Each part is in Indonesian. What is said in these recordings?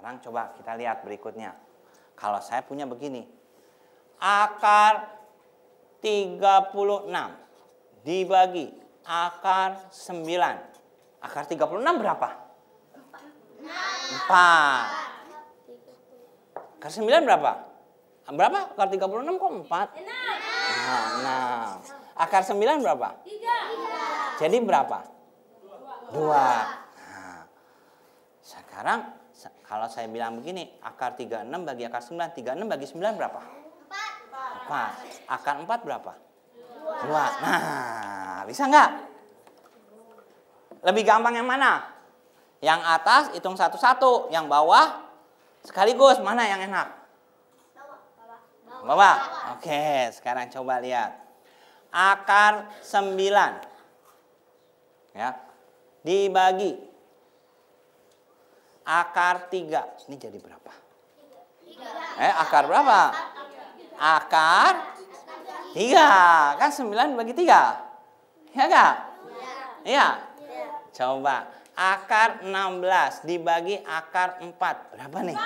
Sekarang coba kita lihat berikutnya. Kalau saya punya begini. Akar 36 dibagi akar 9. Akar 36 berapa? 4. Akar 9 berapa? Berapa? Akar 36 kok 4? 6. Nah, 6. Akar 9 berapa? 3. Jadi berapa? 2. Nah, sekarang kalau saya bilang begini, akar 36 bagi akar 9, 36 bagi 9 berapa? 4. 4. Akar 4 berapa? 2. 2. Nah, bisa nggak? Lebih gampang yang mana? Yang atas hitung satu-satu, yang bawah sekaligus. Mana yang enak? Bawah. Bawah. Oke, sekarang coba lihat. Akar 9. Ya. Dibagi akar 3. Ini jadi berapa? Eh, akar berapa? Akar 3. Kan 9 bagi 3. Iya enggak? Iya. Coba. Akar 16 dibagi akar 4. Berapa nih?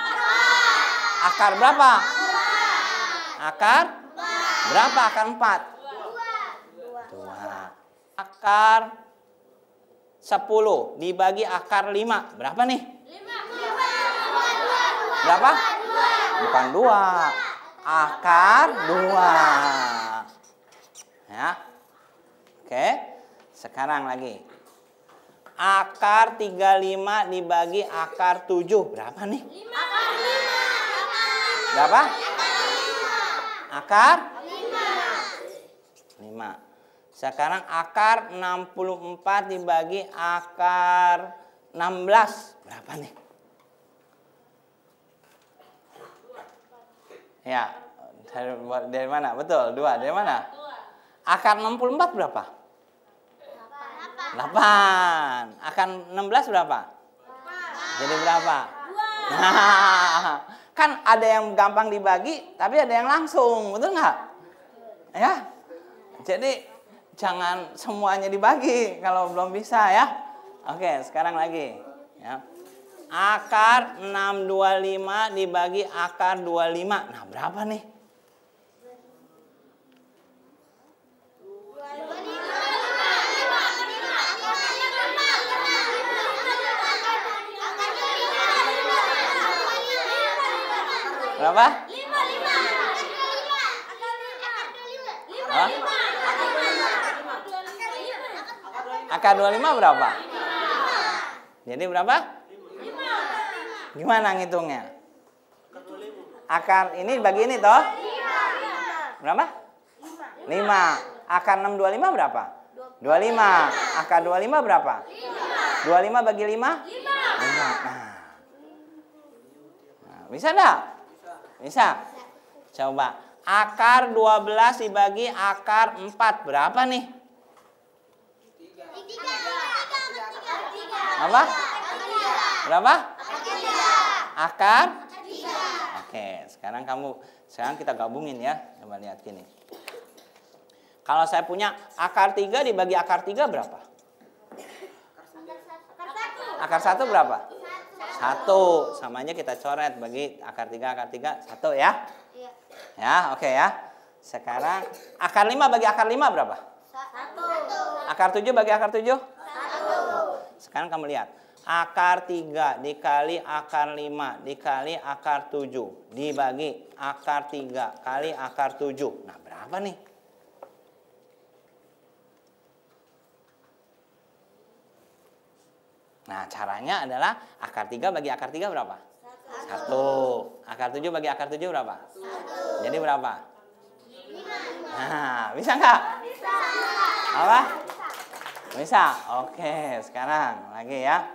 Akar berapa? Akar? Berapa akar 4? 2. Akar 10 dibagi akar 5. Berapa nih? Berapa? Bukan dua. Akar dua. Ya. Oke. Sekarang lagi. Akar tiga lima dibagi akar tujuh Berapa nih? Akar 5. Berapa? Akar lima. 5. Sekarang akar 64 dibagi akar 16. Berapa nih? Ya, dari, dari mana? Betul, dua. Dari mana? Akar 64 berapa? 8. Akan Akar 16 berapa? 8. Jadi berapa? 2. kan ada yang gampang dibagi, tapi ada yang langsung. Betul nggak? Ya? Jadi jangan semuanya dibagi kalau belum bisa ya. Oke, sekarang lagi. Ya akar 625 dibagi akar 25. Nah, berapa nih? 25. Berapa? 55. Akar 25. Akar 25 berapa? 55 Jadi berapa? Gimana ngitungnya? Akar ini bagi ini toh? Berapa? 5. Akar 625 lima berapa? 25. Akar 25 berapa? 5. 25 bagi 5? 5. Nah. nah. Bisa enggak? Bisa. Coba. Akar 12 dibagi akar 4 berapa nih? 3. Apa? Berapa? akar 3. Oke, sekarang kamu sekarang kita gabungin ya. Coba lihat gini. Kalau saya punya akar tiga dibagi akar tiga berapa? Akar satu berapa? 1. Samanya kita coret bagi akar tiga akar tiga satu ya. Ya, oke ya. Sekarang akar lima bagi akar lima berapa? 1. Akar tujuh bagi akar tujuh? 1. Sekarang kamu lihat akar 3 dikali akar 5 dikali akar 7 dibagi akar 3 kali akar 7. Nah, berapa nih? Nah, caranya adalah akar 3 bagi akar 3 berapa? 1. Akar 7 bagi akar 7 berapa? 1. Jadi berapa? 5. Nah, bisa enggak? Bisa. Apa? Bisa. Oke, sekarang lagi ya.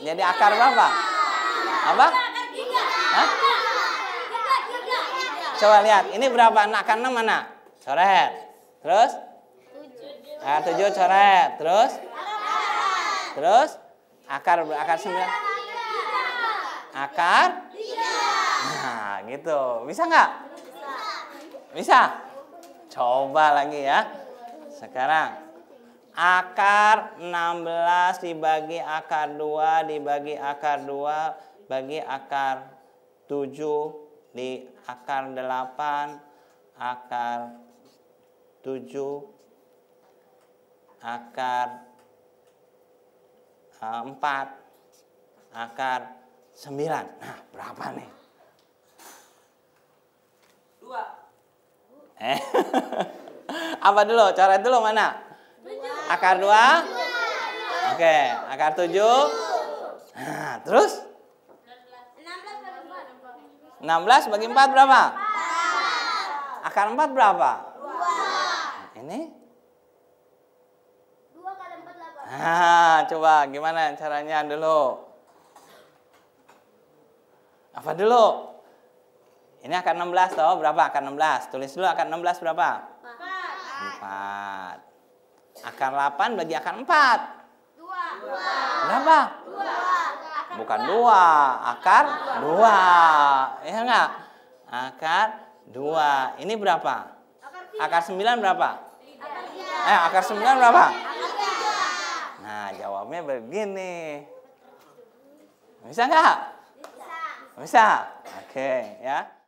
Jadi akar berapa? Apa? Hah? Coba lihat, ini berapa? Nah, akarnya mana? Coret. Terus? akar tujuh coret. Terus? Terus? Akar akar sembilan. Akar? Nah, gitu. Bisa nggak? Bisa. Coba lagi ya. Sekarang akar 16 dibagi akar 2 dibagi akar 2 bagi akar 7 di akar 8 akar 7 akar 4 eh, akar 9 nah berapa nih 2 eh apa dulu coret dulu mana Akar dua, Oke, akar tujuh, Nah, terus? 16 bagi 4 berapa? Akar 4 berapa? 2. Ini? 2 Nah, coba gimana caranya dulu? Apa dulu? Ini akar 16 toh, berapa akar 16? Tulis dulu akar 16 berapa? 4. 4. Akar 8 bagi akar 4. 2. Berapa? 2. Bukan 2, akar 2. Ya enggak? Akar 2. Ini berapa? Akar 9 berapa? Akar Eh, akar 9 berapa? Nah, jawabnya begini. Bisa enggak? Bisa. Bisa. Oke, okay, ya.